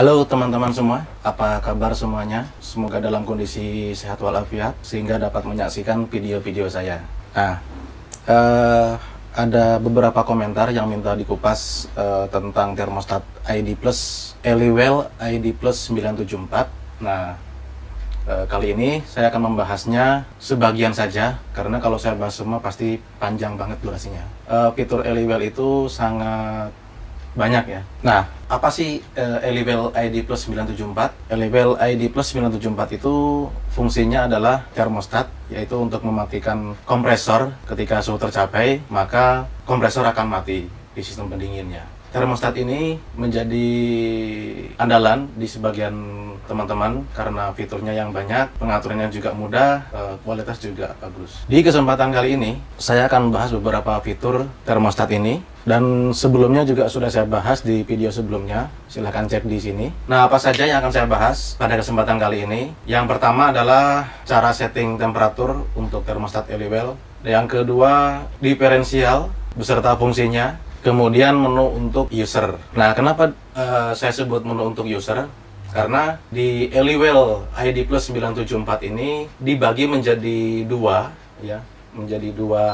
Halo teman-teman semua, apa kabar semuanya? Semoga dalam kondisi sehat walafiat sehingga dapat menyaksikan video-video saya. Nah, uh, ada beberapa komentar yang minta dikupas uh, tentang termostat ID Plus Eliwell eh, ID Plus 974. Nah, kali ini saya akan membahasnya sebagian saja karena kalau saya bahas semua pasti panjang banget durasinya. fitur Eliwell itu sangat banyak ya. Nah, apa sih uh, Elevel ID Plus 974? Elevel ID Plus 974 itu fungsinya adalah termostat, yaitu untuk mematikan kompresor ketika suhu tercapai, maka kompresor akan mati di sistem pendinginnya. Termostat ini menjadi andalan di sebagian teman-teman karena fiturnya yang banyak, pengaturannya juga mudah, eh, kualitas juga bagus. Di kesempatan kali ini, saya akan membahas beberapa fitur termostat ini dan sebelumnya juga sudah saya bahas di video sebelumnya, silahkan cek di sini. Nah, apa saja yang akan saya bahas pada kesempatan kali ini? Yang pertama adalah cara setting temperatur untuk termostat Eliwell. E yang kedua, diferensial beserta fungsinya. Kemudian menu untuk user. Nah, kenapa uh, saya sebut menu untuk user? karena di Eliwell ID Plus 974 ini dibagi menjadi dua ya menjadi dua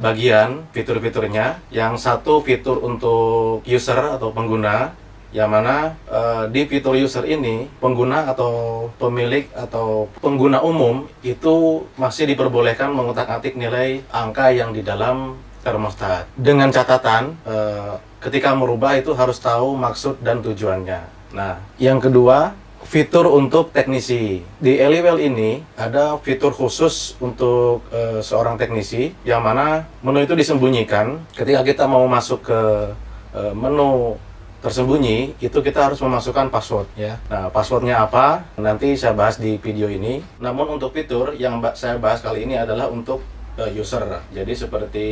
bagian fitur-fiturnya. Yang satu fitur untuk user atau pengguna, yang mana uh, di fitur user ini pengguna atau pemilik atau pengguna umum itu masih diperbolehkan mengutak-atik nilai angka yang di dalam termostat dengan catatan uh, ketika merubah itu harus tahu maksud dan tujuannya. Nah, yang kedua fitur untuk teknisi. Di Eliwell ini ada fitur khusus untuk e, seorang teknisi yang mana menu itu disembunyikan. Ketika kita mau masuk ke e, menu tersembunyi, itu kita harus memasukkan password ya. Nah, passwordnya apa? Nanti saya bahas di video ini. Namun untuk fitur yang saya bahas kali ini adalah untuk Eh, user. Jadi seperti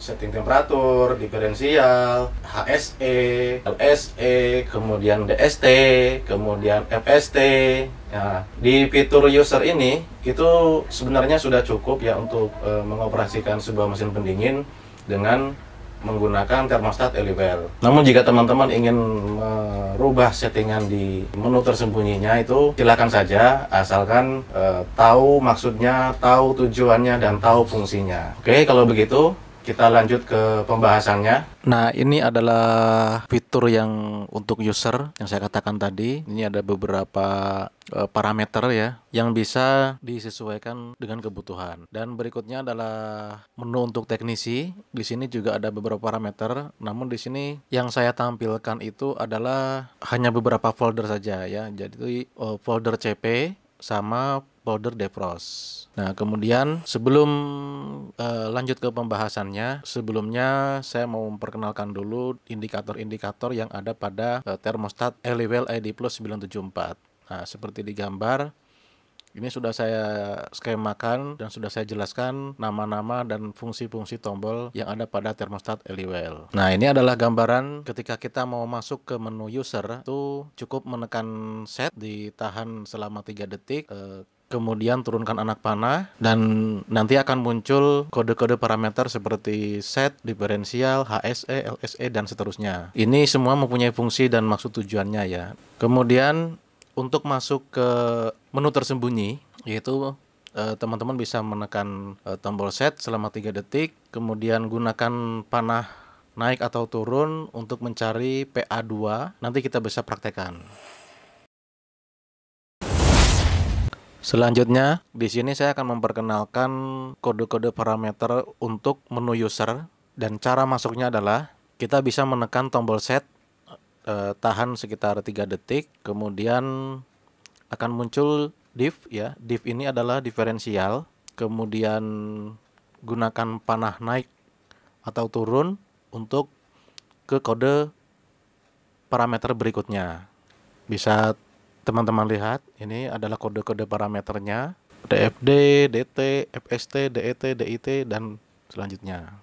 setting temperatur, diferensial, HSE, LSE, kemudian DST, kemudian FST. Nah, di fitur user ini itu sebenarnya sudah cukup ya untuk uh, mengoperasikan sebuah mesin pendingin dengan menggunakan termostat Elivel. Namun jika teman-teman ingin merubah settingan di menu tersembunyinya itu silakan saja asalkan e, tahu maksudnya, tahu tujuannya dan tahu fungsinya. Oke, kalau begitu kita lanjut ke pembahasannya. Nah, ini adalah fitur yang untuk user yang saya katakan tadi. Ini ada beberapa uh, parameter ya yang bisa disesuaikan dengan kebutuhan. Dan berikutnya adalah menu untuk teknisi. Di sini juga ada beberapa parameter, namun di sini yang saya tampilkan itu adalah hanya beberapa folder saja ya. Jadi uh, folder CP sama Polder Defrost. Nah, kemudian sebelum uh, lanjut ke pembahasannya, sebelumnya saya mau memperkenalkan dulu indikator-indikator yang ada pada uh, termostat Eliwell ID Plus 974. Nah, seperti di gambar, ini sudah saya skemakan dan sudah saya jelaskan nama-nama dan fungsi-fungsi tombol yang ada pada thermostat Eliwell. Nah, ini adalah gambaran ketika kita mau masuk ke menu user itu cukup menekan set ditahan selama 3 detik. Eh, kemudian turunkan anak panah dan nanti akan muncul kode-kode parameter seperti set, diferensial, HSE, LSE dan seterusnya. Ini semua mempunyai fungsi dan maksud tujuannya ya. Kemudian untuk masuk ke menu tersembunyi yaitu eh, teman-teman bisa menekan eh, tombol set selama 3 detik, kemudian gunakan panah naik atau turun untuk mencari PA2. Nanti kita bisa praktekkan. Selanjutnya, di sini saya akan memperkenalkan kode-kode parameter untuk menu user dan cara masuknya adalah kita bisa menekan tombol set eh, tahan sekitar 3 detik, kemudian akan muncul div ya. Div ini adalah diferensial, kemudian gunakan panah naik atau turun untuk ke kode parameter berikutnya. Bisa teman-teman lihat ini adalah kode-kode parameternya DFD, DT, FST, DET, DIT dan selanjutnya.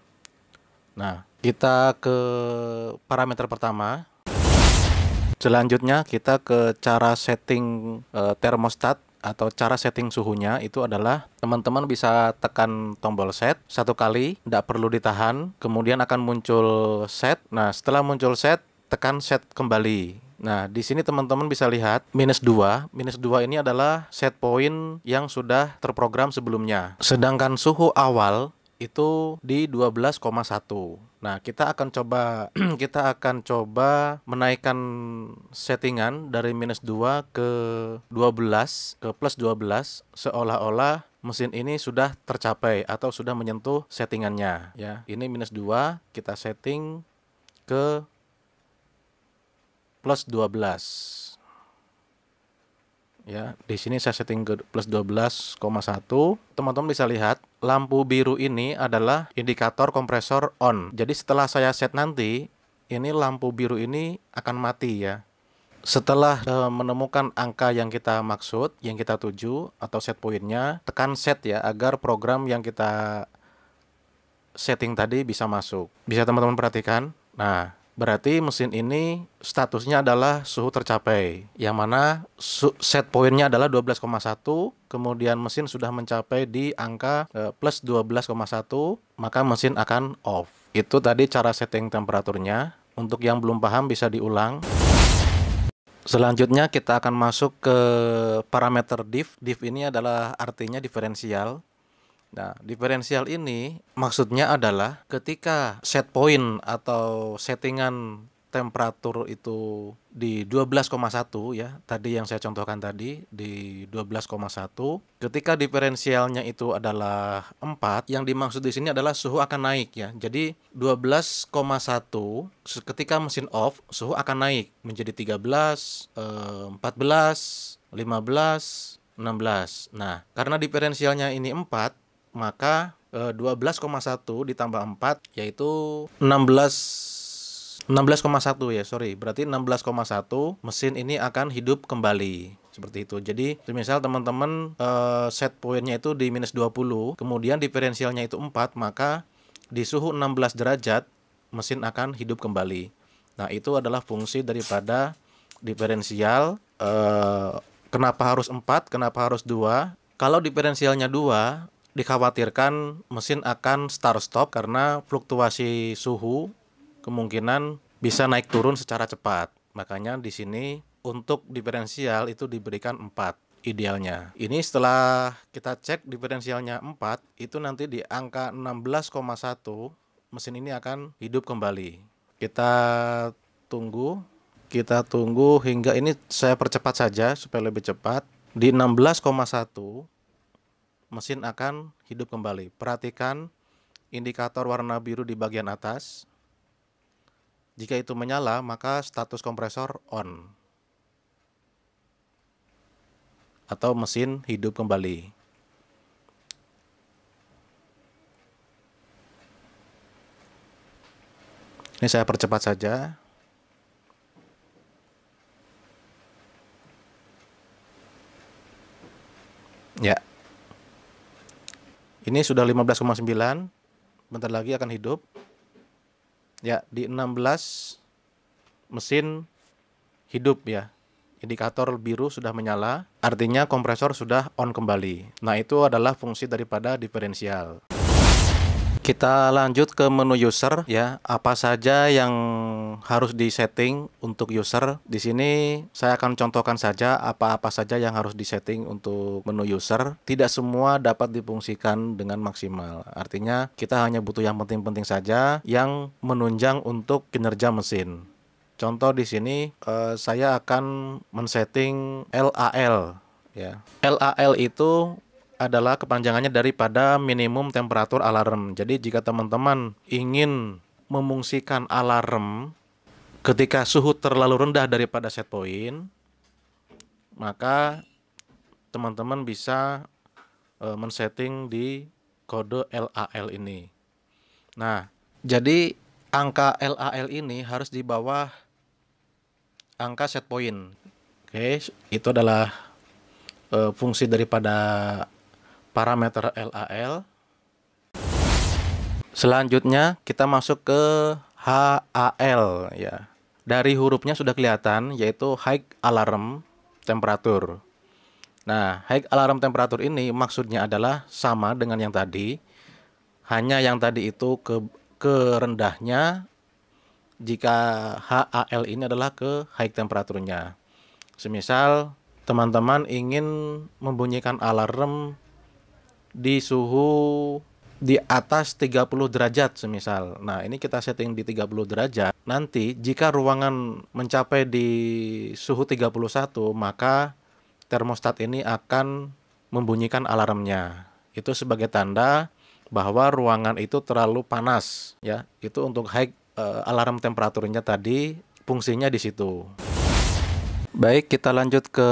Nah, kita ke parameter pertama. Selanjutnya kita ke cara setting e, termostat atau cara setting suhunya itu adalah teman-teman bisa tekan tombol set satu kali, tidak perlu ditahan. Kemudian akan muncul set. Nah, setelah muncul set, tekan set kembali. Nah, di sini teman-teman bisa lihat minus dua Minus dua ini adalah set point yang sudah terprogram sebelumnya. Sedangkan suhu awal itu di 12,1. Nah, kita akan coba kita akan coba menaikkan settingan dari minus dua ke 12 ke plus 12 seolah-olah mesin ini sudah tercapai atau sudah menyentuh settingannya ya. Ini minus 2, kita setting ke plus 12 ya di sini saya setting ke plus 12,1 teman-teman bisa lihat lampu biru ini adalah indikator kompresor on jadi setelah saya set nanti ini lampu biru ini akan mati ya setelah e, menemukan angka yang kita maksud yang kita tuju atau set pointnya tekan set ya agar program yang kita setting tadi bisa masuk bisa teman-teman perhatikan nah Berarti mesin ini statusnya adalah suhu tercapai, yang mana set pointnya adalah 12,1, kemudian mesin sudah mencapai di angka e, plus 12,1, maka mesin akan off. Itu tadi cara setting temperaturnya. Untuk yang belum paham bisa diulang. Selanjutnya kita akan masuk ke parameter diff. Diff ini adalah artinya diferensial. Nah, diferensial ini maksudnya adalah ketika set point atau settingan temperatur itu di 12,1 ya tadi yang saya contohkan tadi di 12,1 ketika diferensialnya itu adalah 4 yang dimaksud di sini adalah suhu akan naik ya jadi 12,1 ketika mesin off suhu akan naik menjadi 13 14 15 16 nah karena diferensialnya ini 4 maka 12,1 eh, ditambah 4 yaitu 16 16,1 ya sorry berarti 16,1 mesin ini akan hidup kembali seperti itu. Jadi misal teman-teman uh, set poinnya itu di minus 20, kemudian diferensialnya itu 4, maka di suhu 16 derajat mesin akan hidup kembali. Nah itu adalah fungsi daripada diferensial. Uh, kenapa harus 4, kenapa harus 2? Kalau diferensialnya 2, dikhawatirkan mesin akan start stop karena fluktuasi suhu kemungkinan bisa naik turun secara cepat. Makanya di sini untuk diferensial itu diberikan 4 idealnya. Ini setelah kita cek diferensialnya 4, itu nanti di angka 16,1 mesin ini akan hidup kembali. Kita tunggu, kita tunggu hingga ini saya percepat saja supaya lebih cepat. Di 16,1 mesin akan hidup kembali. Perhatikan indikator warna biru di bagian atas. Jika itu menyala, maka status kompresor on. Atau mesin hidup kembali. Ini saya percepat saja. Ya, ini sudah 15,9. Bentar lagi akan hidup. Ya, di 16 mesin hidup ya. Indikator biru sudah menyala, artinya kompresor sudah on kembali. Nah, itu adalah fungsi daripada diferensial. Kita lanjut ke menu user ya, apa saja yang harus disetting untuk user. Di sini saya akan contohkan saja apa-apa saja yang harus disetting untuk menu user. Tidak semua dapat difungsikan dengan maksimal. Artinya kita hanya butuh yang penting-penting saja yang menunjang untuk kinerja mesin. Contoh di sini eh, saya akan men-setting LAL ya. LAL itu adalah kepanjangannya daripada minimum temperatur alarm. Jadi jika teman-teman ingin memungsikan alarm ketika suhu terlalu rendah daripada set point, maka teman-teman bisa e, men-setting di kode LAL ini. Nah, jadi angka LAL ini harus di bawah angka set point. Oke, itu adalah e, fungsi daripada parameter LAL. Selanjutnya kita masuk ke HAL ya. Dari hurufnya sudah kelihatan yaitu high alarm temperature. Nah, high alarm temperature ini maksudnya adalah sama dengan yang tadi. Hanya yang tadi itu ke ke rendahnya jika HAL ini adalah ke high temperaturnya. Semisal teman-teman ingin membunyikan alarm di suhu di atas 30 derajat semisal. Nah, ini kita setting di 30 derajat. Nanti jika ruangan mencapai di suhu 31, maka termostat ini akan membunyikan alarmnya. Itu sebagai tanda bahwa ruangan itu terlalu panas ya. Itu untuk high uh, alarm temperaturnya tadi fungsinya di situ. Baik, kita lanjut ke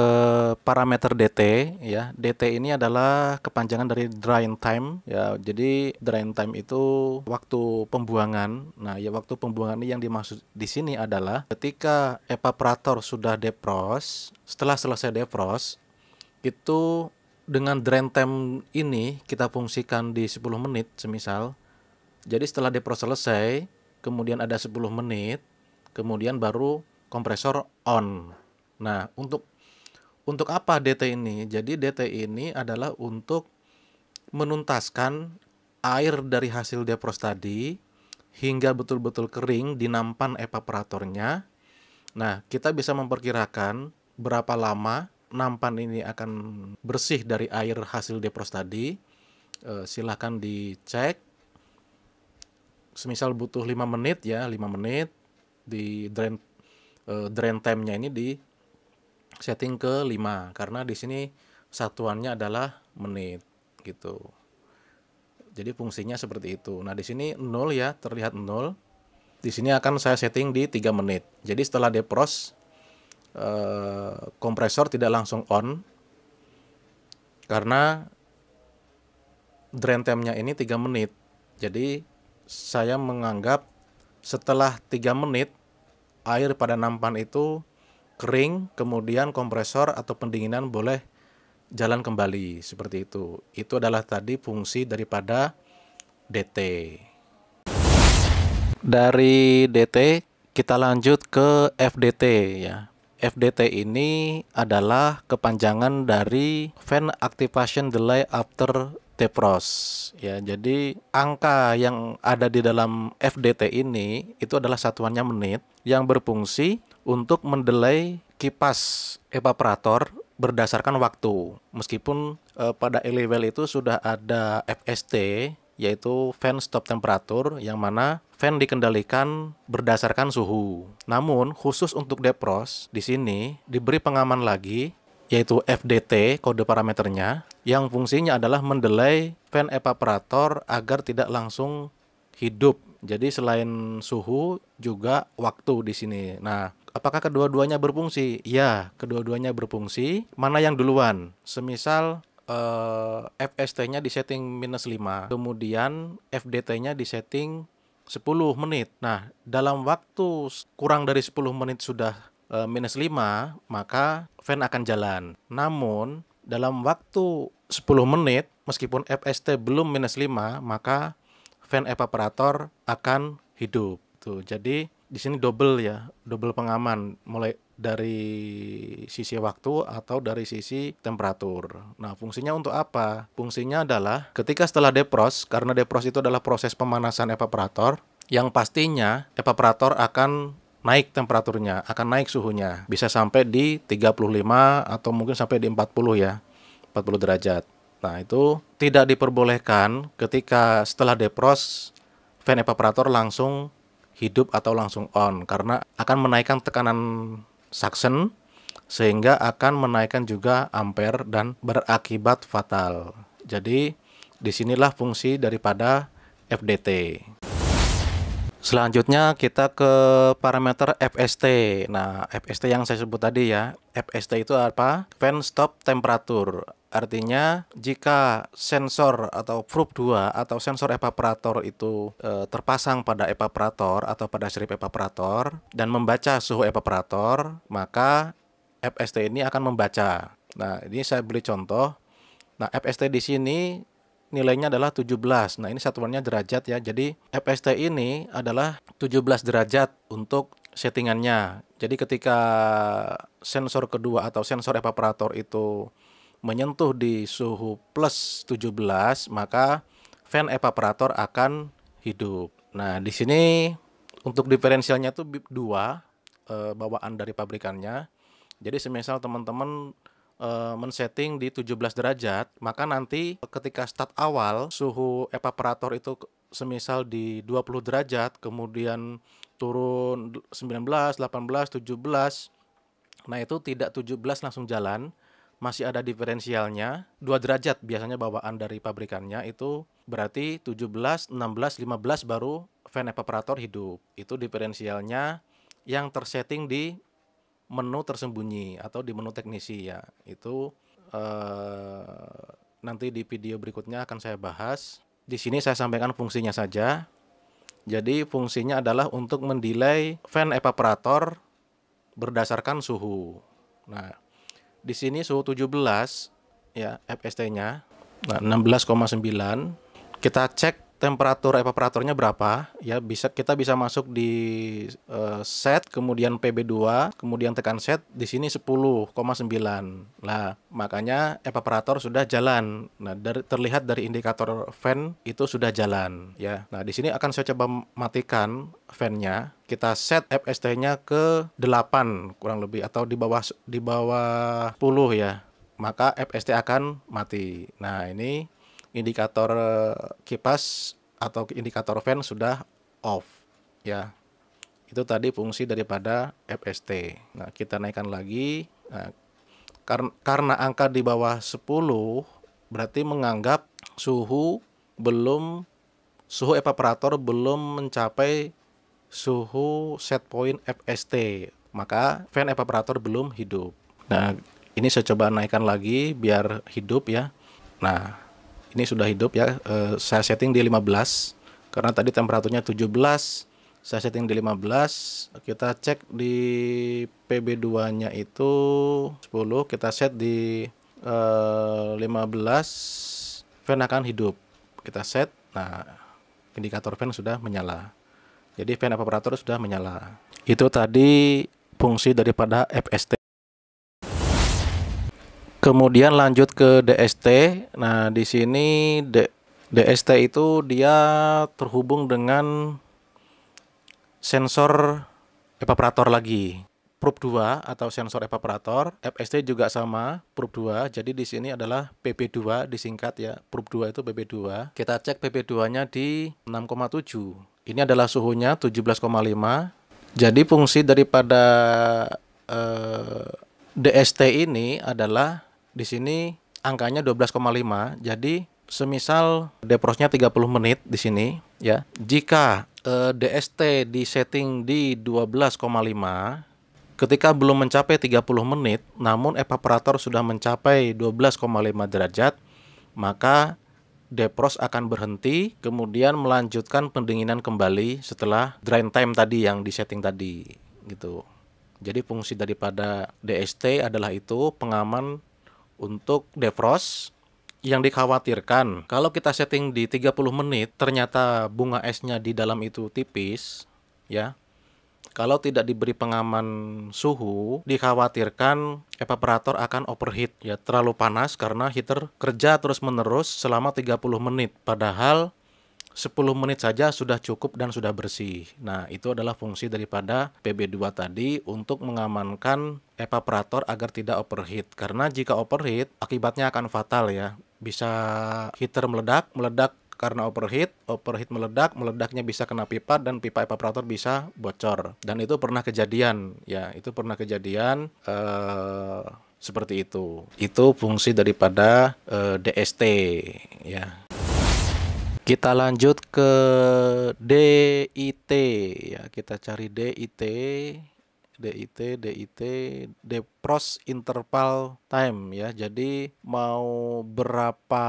parameter DT ya. DT ini adalah kepanjangan dari drain time ya. Jadi drain time itu waktu pembuangan. Nah, ya waktu pembuangan ini yang dimaksud di sini adalah ketika evaporator sudah defrost, setelah selesai defrost itu dengan drain time ini kita fungsikan di 10 menit semisal. Jadi setelah defrost selesai, kemudian ada 10 menit, kemudian baru kompresor on. Nah, untuk untuk apa DT ini? Jadi DT ini adalah untuk menuntaskan air dari hasil depros tadi hingga betul-betul kering di nampan evaporatornya. Nah, kita bisa memperkirakan berapa lama nampan ini akan bersih dari air hasil depros tadi. E, silahkan dicek. Semisal butuh 5 menit ya, 5 menit di drain e, drain time-nya ini di setting ke 5 karena di sini satuannya adalah menit gitu. Jadi fungsinya seperti itu. Nah, di sini 0 ya, terlihat 0. Di sini akan saya setting di 3 menit. Jadi setelah depros eh, kompresor tidak langsung on karena drain time-nya ini 3 menit. Jadi saya menganggap setelah 3 menit air pada nampan itu kering, kemudian kompresor atau pendinginan boleh jalan kembali seperti itu. Itu adalah tadi fungsi daripada DT. Dari DT kita lanjut ke FDT ya. FDT ini adalah kepanjangan dari Fan Activation Delay After Defrost ya. Jadi angka yang ada di dalam FDT ini itu adalah satuannya menit yang berfungsi untuk mendelay kipas evaporator berdasarkan waktu. Meskipun eh, pada E-level itu sudah ada FST yaitu fan stop temperatur yang mana fan dikendalikan berdasarkan suhu. Namun khusus untuk defrost di sini diberi pengaman lagi yaitu FDT kode parameternya yang fungsinya adalah mendelay fan evaporator agar tidak langsung hidup. Jadi selain suhu juga waktu di sini. Nah, Apakah kedua-duanya berfungsi? Ya, kedua-duanya berfungsi. Mana yang duluan? Semisal eh, FST-nya di setting minus 5, kemudian FDT-nya di setting 10 menit. Nah, dalam waktu kurang dari 10 menit sudah eh, minus 5, maka fan akan jalan. Namun, dalam waktu 10 menit, meskipun FST belum minus 5, maka fan evaporator akan hidup. Tuh, jadi di sini double ya, double pengaman mulai dari sisi waktu atau dari sisi temperatur. Nah, fungsinya untuk apa? Fungsinya adalah ketika setelah depros, karena depros itu adalah proses pemanasan evaporator, yang pastinya evaporator akan naik temperaturnya, akan naik suhunya. Bisa sampai di 35 atau mungkin sampai di 40 ya, 40 derajat. Nah, itu tidak diperbolehkan ketika setelah depros, fan evaporator langsung hidup atau langsung on karena akan menaikkan tekanan suction sehingga akan menaikkan juga ampere dan berakibat fatal. Jadi disinilah fungsi daripada FDT. Selanjutnya kita ke parameter FST. Nah, FST yang saya sebut tadi ya. FST itu apa? Fan stop temperature. Artinya jika sensor atau probe 2 atau sensor evaporator itu e, terpasang pada evaporator atau pada strip evaporator dan membaca suhu evaporator, maka FST ini akan membaca. Nah, ini saya beri contoh. Nah, FST di sini nilainya adalah 17. Nah, ini satuannya derajat ya. Jadi, FST ini adalah 17 derajat untuk settingannya. Jadi, ketika sensor kedua atau sensor evaporator itu menyentuh di suhu plus 17, maka fan evaporator akan hidup. Nah, di sini untuk diferensialnya itu BIP 2 bawaan dari pabrikannya. Jadi, semisal teman-teman uh, men-setting di 17 derajat, maka nanti ketika start awal suhu evaporator itu semisal di 20 derajat, kemudian turun 19, 18, 17. Nah, itu tidak 17 langsung jalan, masih ada diferensialnya 2 derajat biasanya bawaan dari pabrikannya itu berarti 17, 16, 15 baru fan evaporator hidup. Itu diferensialnya yang tersetting di menu tersembunyi atau di menu teknisi ya itu uh, nanti di video berikutnya akan saya bahas di sini saya sampaikan fungsinya saja jadi fungsinya adalah untuk mendelay fan evaporator berdasarkan suhu nah di sini suhu 17 ya FST nya nah, 16,9 kita cek temperatur evaporatornya eh, berapa ya bisa kita bisa masuk di uh, set kemudian PB2 kemudian tekan set di sini 10,9 lah makanya evaporator eh, sudah jalan nah dari, terlihat dari indikator fan itu sudah jalan ya nah di sini akan saya coba matikan fannya kita set FST-nya ke 8 kurang lebih atau di bawah di bawah 10 ya maka FST akan mati. Nah, ini indikator eh, kipas atau indikator fan sudah off ya itu tadi fungsi daripada FST nah kita naikkan lagi nah, karena, karena angka di bawah 10 berarti menganggap suhu belum suhu evaporator belum mencapai suhu set point FST maka fan evaporator belum hidup nah ini saya coba naikkan lagi biar hidup ya nah ini sudah hidup ya eh, saya setting di 15 karena tadi temperaturnya 17 saya setting di 15 kita cek di PB2 nya itu 10 kita set di uh, eh, 15 fan akan hidup kita set nah indikator fan sudah menyala jadi fan evaporator sudah menyala itu tadi fungsi daripada FST Kemudian lanjut ke DST. Nah, di sini D, DST itu dia terhubung dengan sensor evaporator lagi. Probe 2 atau sensor evaporator, FST juga sama, Probe 2. Jadi di sini adalah PP2 disingkat ya. Probe 2 itu PP2. Kita cek PP2-nya di 6,7. Ini adalah suhunya 17,5. Jadi fungsi daripada eh, DST ini adalah di sini angkanya 12,5. Jadi semisal deprosnya 30 menit di sini ya. Jika eh, DST di setting di 12,5 ketika belum mencapai 30 menit namun evaporator sudah mencapai 12,5 derajat maka depros akan berhenti kemudian melanjutkan pendinginan kembali setelah drain time tadi yang di setting tadi gitu. Jadi fungsi daripada DST adalah itu pengaman untuk defrost yang dikhawatirkan kalau kita setting di 30 menit ternyata bunga esnya di dalam itu tipis ya kalau tidak diberi pengaman suhu dikhawatirkan evaporator akan overheat ya terlalu panas karena heater kerja terus menerus selama 30 menit padahal 10 menit saja sudah cukup dan sudah bersih. Nah, itu adalah fungsi daripada PB2 tadi untuk mengamankan evaporator agar tidak overheat. Karena jika overheat, akibatnya akan fatal ya. Bisa heater meledak, meledak karena overheat, overheat meledak, meledaknya bisa kena pipa dan pipa evaporator bisa bocor. Dan itu pernah kejadian, ya itu pernah kejadian eh, seperti itu. Itu fungsi daripada eh, DST, ya. Kita lanjut ke DIT ya, kita cari DIT, DIT, DIT, Depros Interval Time ya. Jadi mau berapa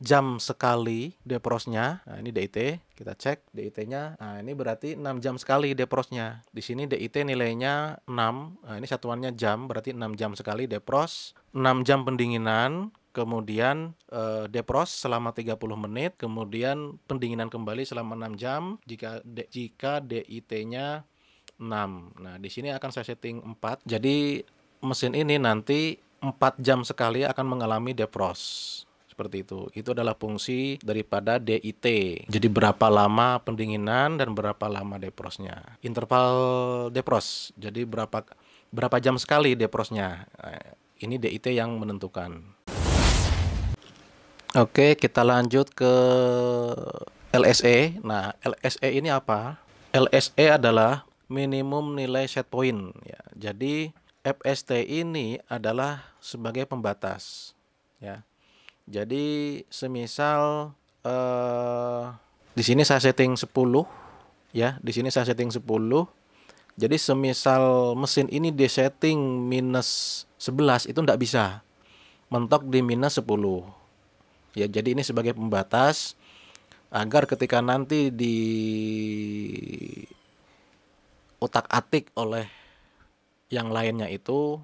jam sekali Deprosnya? Nah, ini DIT, kita cek DIT-nya. Nah, ini berarti 6 jam sekali deprosnya. Di sini DIT nilainya 6. Nah, ini satuannya jam, berarti 6 jam sekali depros, 6 jam pendinginan, kemudian uh, depros selama 30 menit, kemudian pendinginan kembali selama 6 jam jika de, jika DIT-nya 6. Nah, di sini akan saya setting 4. Jadi mesin ini nanti 4 jam sekali akan mengalami defrost. Seperti itu. Itu adalah fungsi daripada DIT. Jadi berapa lama pendinginan dan berapa lama defrostnya. Interval defrost. Jadi berapa berapa jam sekali defrostnya. Eh, ini DIT yang menentukan. Oke, kita lanjut ke LSE. Nah, LSE ini apa? LSE adalah minimum nilai set point ya. Jadi FST ini adalah sebagai pembatas ya. Jadi semisal eh di sini saya setting 10 ya, di sini saya setting 10. Jadi semisal mesin ini di setting minus 11 itu tidak bisa mentok di minus 10 Ya, jadi ini sebagai pembatas agar ketika nanti di otak-atik oleh yang lainnya itu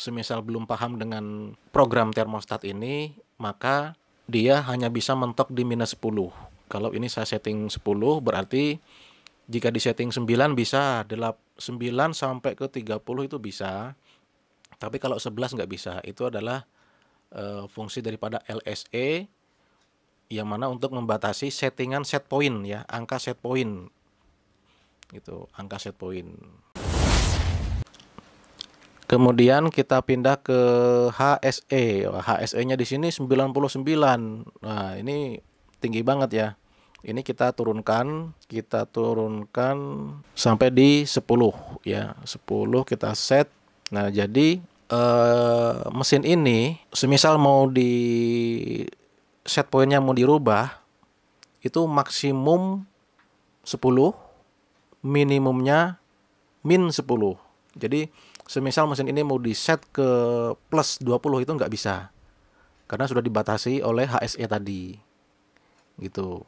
semisal belum paham dengan program termostat ini, maka dia hanya bisa mentok di minus 10. Kalau ini saya setting 10 berarti jika di setting 9 bisa, 9 sampai ke 30 itu bisa. Tapi kalau 11 nggak bisa, itu adalah Eh, fungsi daripada LSE yang mana untuk membatasi settingan set point ya, angka set point. Gitu, angka set point. Kemudian kita pindah ke HSE. HSE-nya di sini 99. Nah, ini tinggi banget ya. Ini kita turunkan, kita turunkan sampai di 10 ya. 10 kita set. Nah, jadi uh, mesin ini semisal mau di set pointnya mau dirubah itu maksimum 10 minimumnya min 10 jadi semisal mesin ini mau di set ke plus 20 itu nggak bisa karena sudah dibatasi oleh HSE tadi gitu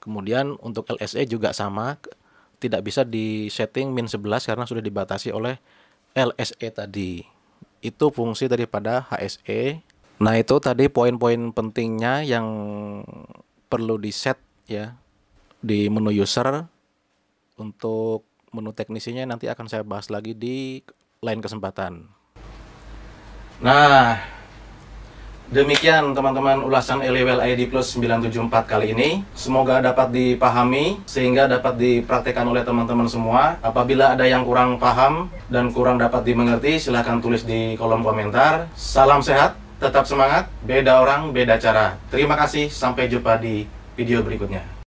kemudian untuk LSE juga sama tidak bisa di setting min 11 karena sudah dibatasi oleh LSE tadi. Itu fungsi daripada HSE. Nah, itu tadi poin-poin pentingnya yang perlu di-set ya di menu user untuk menu teknisinya nanti akan saya bahas lagi di lain kesempatan. Nah, Demikian teman-teman ulasan Eliwell ID Plus 974 kali ini. Semoga dapat dipahami sehingga dapat dipraktekkan oleh teman-teman semua. Apabila ada yang kurang paham dan kurang dapat dimengerti, silahkan tulis di kolom komentar. Salam sehat, tetap semangat, beda orang, beda cara. Terima kasih, sampai jumpa di video berikutnya.